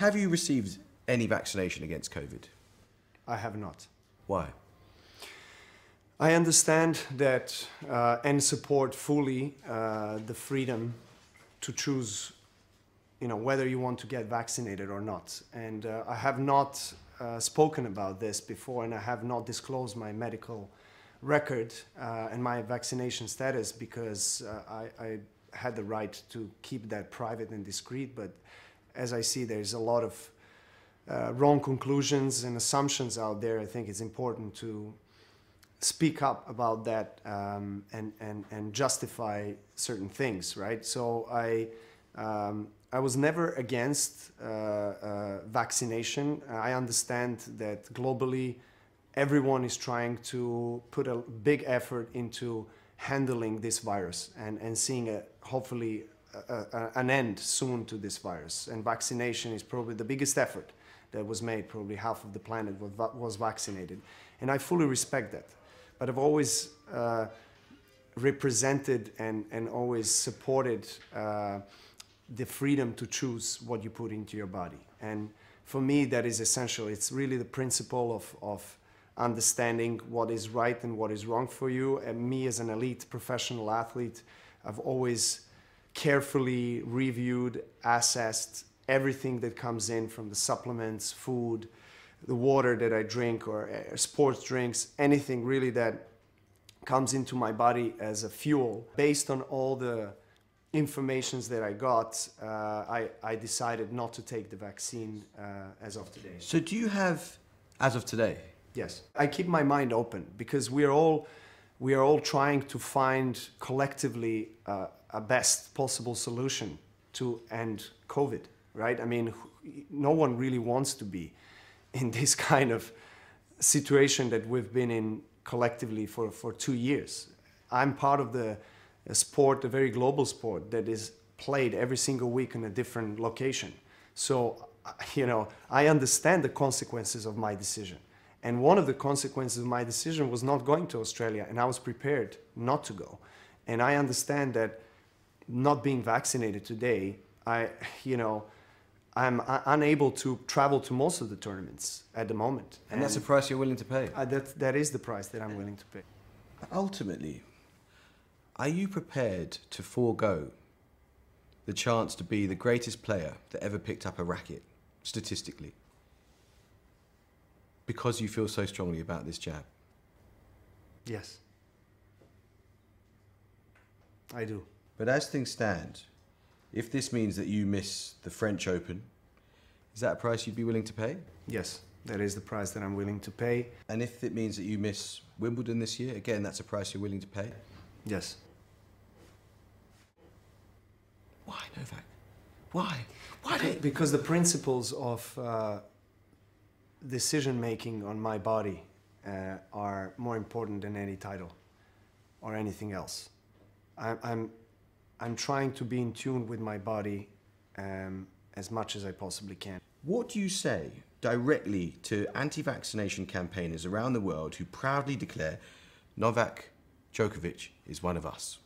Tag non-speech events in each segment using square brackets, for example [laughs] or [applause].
Have you received any vaccination against COVID? I have not. Why? I understand that uh, and support fully uh, the freedom to choose, you know, whether you want to get vaccinated or not. And uh, I have not uh, spoken about this before, and I have not disclosed my medical record uh, and my vaccination status because uh, I, I had the right to keep that private and discreet. But as I see, there's a lot of uh, wrong conclusions and assumptions out there. I think it's important to speak up about that um, and, and, and justify certain things, right? So I, um, I was never against uh, uh, vaccination. Uh, I understand that globally everyone is trying to put a big effort into handling this virus and, and seeing a hopefully an end soon to this virus. And vaccination is probably the biggest effort that was made. Probably half of the planet was vaccinated. And I fully respect that. But I've always uh, represented and, and always supported uh, the freedom to choose what you put into your body. And for me, that is essential. It's really the principle of, of understanding what is right and what is wrong for you. And me as an elite professional athlete, I've always carefully reviewed, assessed everything that comes in from the supplements, food, the water that I drink, or sports drinks, anything really that comes into my body as a fuel. Based on all the informations that I got, uh, I, I, decided not to take the vaccine uh, as of today. So do you have, as of today? Yes. I keep my mind open because we're all we are all trying to find collectively uh, a best possible solution to end COVID, right? I mean, no one really wants to be [laughs] in this kind of situation that we've been in collectively for, for two years. I'm part of the sport, a very global sport that is played every single week in a different location. So, [laughs] you know, I understand the consequences of my decision. And one of the consequences of my decision was not going to Australia, and I was prepared not to go. And I understand that not being vaccinated today, I, you know, I'm unable to travel to most of the tournaments at the moment. And, and that's the price you're willing to pay? Uh, that, that is the price that I'm willing to pay. Ultimately, are you prepared to forego the chance to be the greatest player that ever picked up a racket, statistically? because you feel so strongly about this jab? Yes. I do. But as things stand, if this means that you miss the French Open, is that a price you'd be willing to pay? Yes, that is the price that I'm willing to pay. And if it means that you miss Wimbledon this year, again, that's a price you're willing to pay? Yes. Why, Novak? Why? Why? Because the principles of uh, decision making on my body uh, are more important than any title or anything else. I, I'm, I'm trying to be in tune with my body um, as much as I possibly can. What do you say directly to anti vaccination campaigners around the world who proudly declare Novak Djokovic is one of us?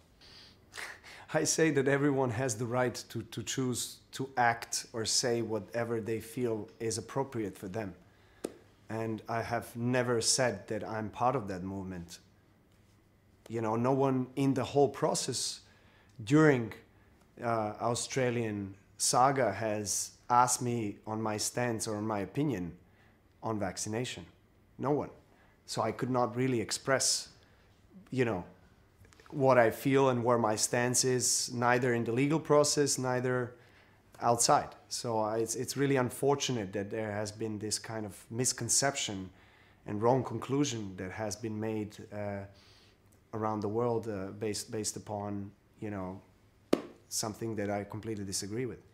[laughs] I say that everyone has the right to, to choose to act or say whatever they feel is appropriate for them and I have never said that I'm part of that movement. You know, no one in the whole process during uh, Australian saga has asked me on my stance or on my opinion on vaccination. No one. So I could not really express, you know, what I feel and where my stance is, neither in the legal process, neither outside. So uh, it's, it's really unfortunate that there has been this kind of misconception and wrong conclusion that has been made uh, around the world uh, based, based upon, you know, something that I completely disagree with.